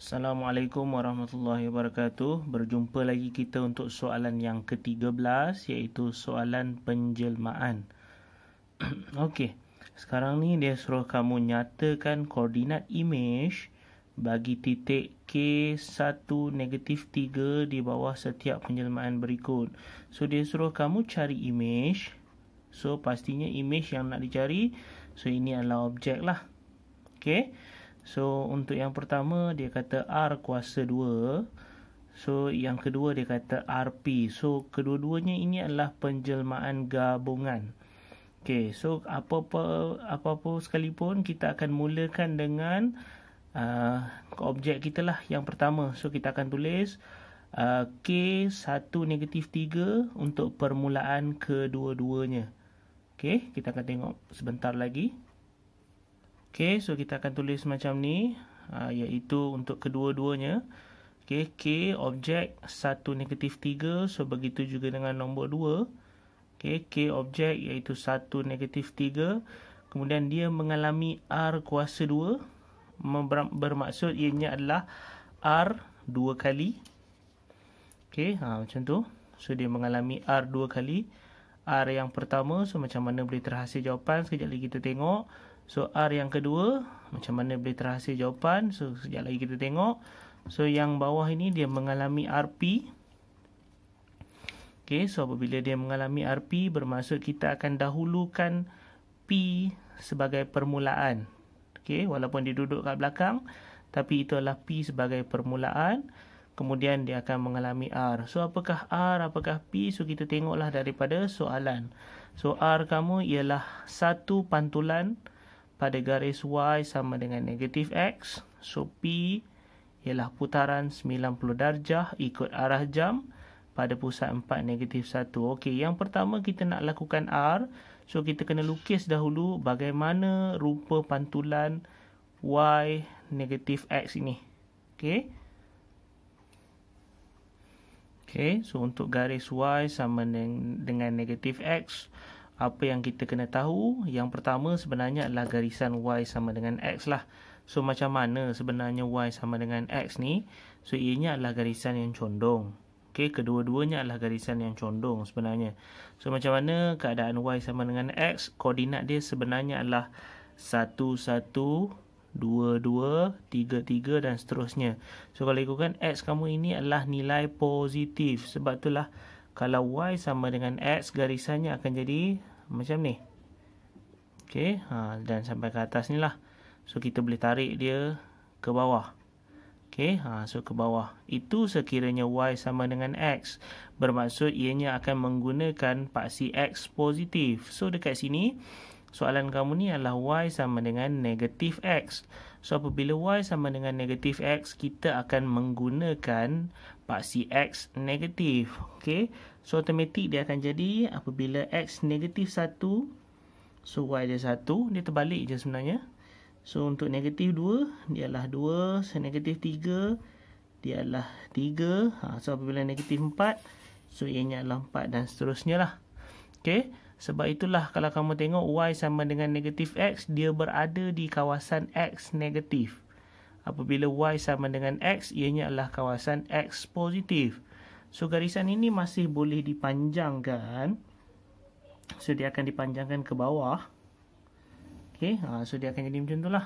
Assalamualaikum warahmatullahi wabarakatuh. Berjumpa lagi kita untuk soalan yang ke-13 iaitu soalan penjelmaan. Okey. Sekarang ni dia suruh kamu nyatakan koordinat image bagi titik K1 negatif 3 di bawah setiap penjelmaan berikut. So dia suruh kamu cari image. So pastinya image yang nak dicari. So ini adalah objek lah. Okey. So untuk yang pertama dia kata R kuasa 2 So yang kedua dia kata RP So kedua-duanya ini adalah penjelmaan gabungan Okay so apa-apa, apa-apa sekalipun kita akan mulakan dengan uh, Objek kita lah yang pertama So kita akan tulis uh, K1 negatif 3 untuk permulaan kedua-duanya Okay kita akan tengok sebentar lagi Okay, so kita akan tulis macam ni uh, iaitu untuk kedua-duanya okay, k objek 1 negatif 3 so begitu juga dengan nombor 2 okay, k objek iaitu 1 negatif 3 kemudian dia mengalami r kuasa 2 bermaksud ianya adalah r 2 kali okay, ha, macam tu so dia mengalami r 2 kali r yang pertama, so macam mana boleh terhasil jawapan, sekejap lagi kita tengok So R yang kedua macam mana boleh terhasil jawapan. So sekejap lagi kita tengok. So yang bawah ini dia mengalami RP. Okay so apabila dia mengalami RP bermaksud kita akan dahulukan P sebagai permulaan. Okay walaupun dia duduk kat belakang tapi itu adalah P sebagai permulaan. Kemudian dia akan mengalami R. So apakah R, apakah P? So kita tengoklah daripada soalan. So R kamu ialah satu pantulan pada garis Y sama dengan negatif X. So, P ialah putaran 90 darjah ikut arah jam pada pusat 4 negatif 1. Okey, yang pertama kita nak lakukan R. So, kita kena lukis dahulu bagaimana rupa pantulan Y negatif X ini. Okey. Okey, so untuk garis Y sama dengan negatif X apa yang kita kena tahu yang pertama sebenarnya adalah garisan y sama dengan x lah so macam mana sebenarnya y sama dengan x ni so ianya adalah garisan yang condong Okay, kedua-duanya adalah garisan yang condong sebenarnya so macam mana keadaan y sama dengan x koordinat dia sebenarnya adalah 1, 1, 2, 2, 3, dan seterusnya so kalau ikutkan x kamu ini adalah nilai positif sebab itulah kalau y sama dengan x garisannya akan jadi macam ni ok ha, dan sampai ke atas ni lah so kita boleh tarik dia ke bawah ok ha, so ke bawah itu sekiranya y sama dengan x bermaksud ianya akan menggunakan paksi x positif so dekat sini soalan kamu ni adalah y sama dengan negatif x. So, apabila y sama dengan negatif x, kita akan menggunakan paksi x negatif. Okay? So, automatik dia akan jadi apabila x negatif 1, so y dia 1, dia terbalik je sebenarnya. So, untuk negatif 2, dia adalah 2. So, negatif 3, dia adalah 3. Ha, so, apabila negatif 4, so ianya adalah 4 dan seterusnya lah. Okay? Sebab itulah kalau kamu tengok Y sama dengan negatif X, dia berada di kawasan X negatif. Apabila Y sama dengan X, ianya adalah kawasan X positif. So, garisan ini masih boleh dipanjangkan. So, dia akan dipanjangkan ke bawah. Okay, ha, so dia akan jadi macam itulah.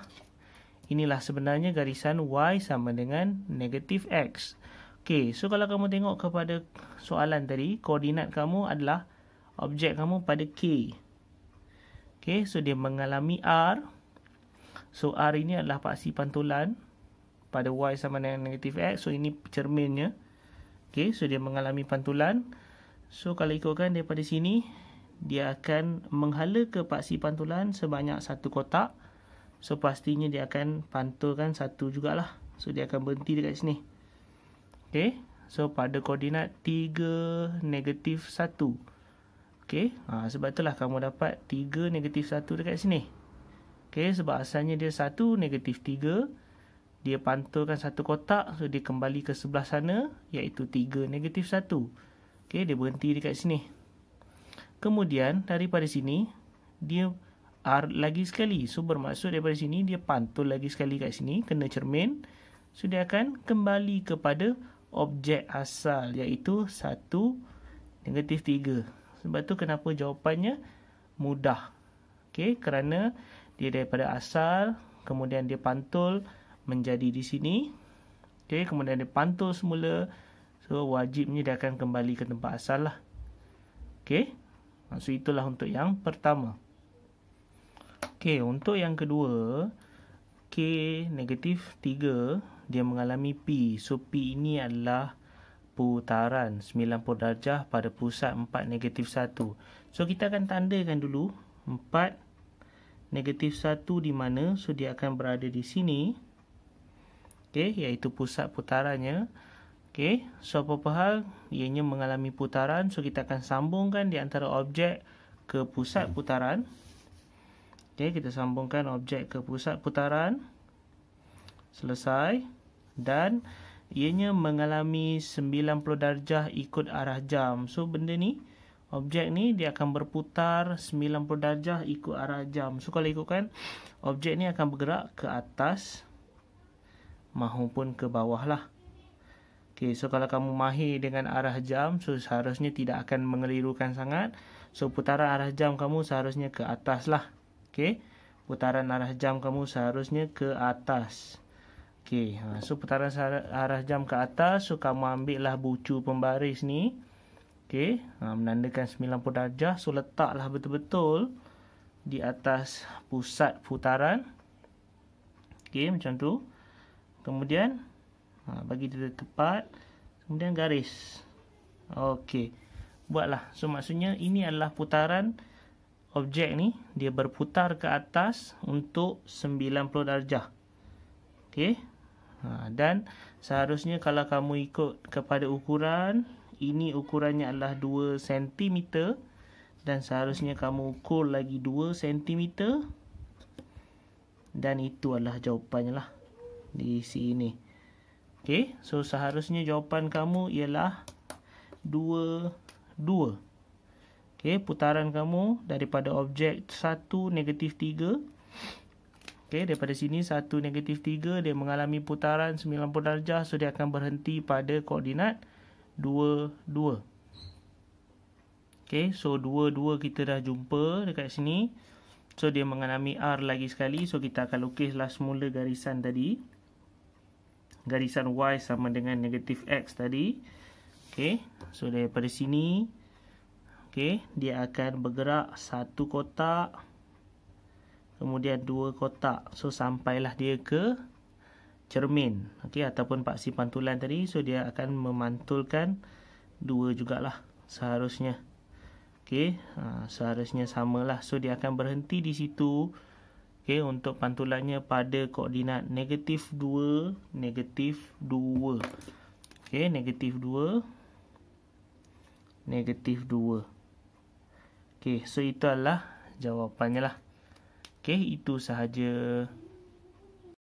Inilah sebenarnya garisan Y sama dengan negatif X. Okay, so kalau kamu tengok kepada soalan tadi, koordinat kamu adalah objek kamu pada K. Okay, so dia mengalami R. So, R ini adalah paksi pantulan pada Y sama dengan negatif X. So, ini cerminnya. Okay, so dia mengalami pantulan. So, kalau ikutkan daripada sini, dia akan menghala ke paksi pantulan sebanyak satu kotak. So, pastinya dia akan pantulkan satu jugalah. So, dia akan berhenti dekat sini. Okay, so pada koordinat 3, negatif 1. Okey, ha, sebab itulah kamu dapat 3 negatif 1 dekat sini. Okey, sebab asalnya dia 1 negatif 3. Dia pantulkan satu kotak, so dia kembali ke sebelah sana, iaitu 3 negatif 1. Okey, dia berhenti dekat sini. Kemudian, daripada sini, dia R lagi sekali. So, bermaksud daripada sini, dia pantul lagi sekali kat sini, kena cermin. So, dia akan kembali kepada objek asal, iaitu 1 negatif 3. Sebab tu kenapa jawapannya mudah. Okey, kerana dia daripada asal, kemudian dia pantul menjadi di sini. Okey, kemudian dia pantul semula. So, wajibnya dia akan kembali ke tempat asal lah. Okey, maksud itulah untuk yang pertama. Okey, untuk yang kedua, K negatif 3, dia mengalami P. So, P ini adalah putaran 90 darjah pada pusat 4 negatif 1 So kita akan tandakan dulu 4 negatif 1 di mana So dia akan berada di sini Okey, iaitu pusat putarannya Okey, so apa-apa hal Ianya mengalami putaran So kita akan sambungkan di antara objek ke pusat putaran Okey, kita sambungkan objek ke pusat putaran Selesai Dan ianya mengalami 90 darjah ikut arah jam. So benda ni, objek ni dia akan berputar 90 darjah ikut arah jam. So kalau ikutkan, objek ni akan bergerak ke atas maupun ke bawah lah. Okay, so kalau kamu mahir dengan arah jam, so seharusnya tidak akan mengelirukan sangat. So putaran arah jam kamu seharusnya ke atas lah. Okay, putaran arah jam kamu seharusnya ke atas. Okey, ha, so putaran arah jam ke atas, so kamu ambil lah bucu pembaris ni. Okey, ha, menandakan 90 darjah, so letaklah betul-betul di atas pusat putaran. Okey, macam tu. Kemudian, ha, bagi dia tepat. Kemudian garis. Okey, buatlah. So maksudnya ini adalah putaran objek ni. Dia berputar ke atas untuk 90 darjah. Okey. Ha, dan seharusnya kalau kamu ikut kepada ukuran, ini ukurannya adalah 2 cm dan seharusnya kamu ukur lagi 2 cm dan itu adalah jawapannya lah di sini. Okay, so seharusnya jawapan kamu ialah 2, 2. Okay, putaran kamu daripada objek 1, negatif 3. Okey, daripada sini satu negatif tiga dia mengalami putaran 90 darjah so dia akan berhenti pada koordinat 2 2. Okey, so 2 2 kita dah jumpa dekat sini. So dia mengalami R lagi sekali. So kita akan lukislah semula garisan tadi. Garisan Y sama dengan negatif X tadi. Okey, so daripada sini Okey, dia akan bergerak satu kotak kemudian dua kotak so sampailah dia ke cermin okey ataupun paksi pantulan tadi so dia akan memantulkan dua jugalah seharusnya okey ha, seharusnya samalah so dia akan berhenti di situ okey untuk pantulannya pada koordinat negatif 2 negatif 2 okey negatif 2 negatif 2 okey so itu adalah jawapannya lah Okey, itu sahaja